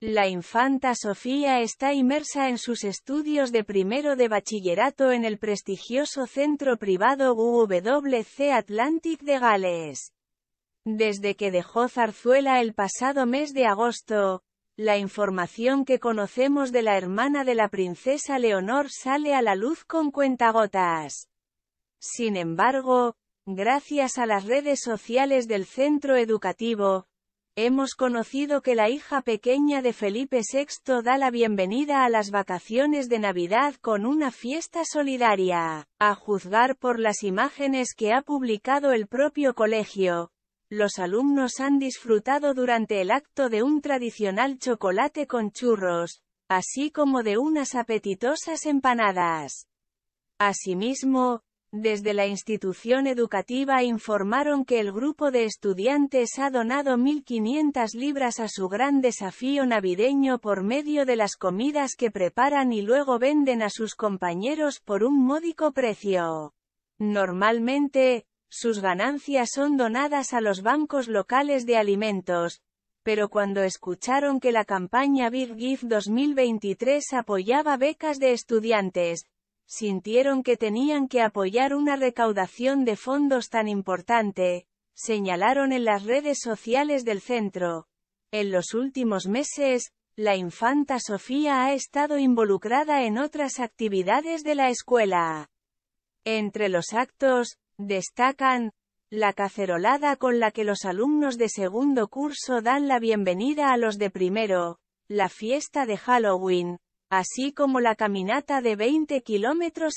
La infanta Sofía está inmersa en sus estudios de primero de bachillerato en el prestigioso centro privado WWC Atlantic de Gales. Desde que dejó Zarzuela el pasado mes de agosto, la información que conocemos de la hermana de la princesa Leonor sale a la luz con cuentagotas. Sin embargo, gracias a las redes sociales del centro educativo, Hemos conocido que la hija pequeña de Felipe VI da la bienvenida a las vacaciones de Navidad con una fiesta solidaria. A juzgar por las imágenes que ha publicado el propio colegio, los alumnos han disfrutado durante el acto de un tradicional chocolate con churros, así como de unas apetitosas empanadas. Asimismo, desde la institución educativa informaron que el grupo de estudiantes ha donado 1.500 libras a su gran desafío navideño por medio de las comidas que preparan y luego venden a sus compañeros por un módico precio. Normalmente, sus ganancias son donadas a los bancos locales de alimentos, pero cuando escucharon que la campaña Big 2023 apoyaba becas de estudiantes, sintieron que tenían que apoyar una recaudación de fondos tan importante, señalaron en las redes sociales del centro. En los últimos meses, la infanta Sofía ha estado involucrada en otras actividades de la escuela. Entre los actos, destacan, la cacerolada con la que los alumnos de segundo curso dan la bienvenida a los de primero, la fiesta de Halloween, así como la caminata de 20 kilómetros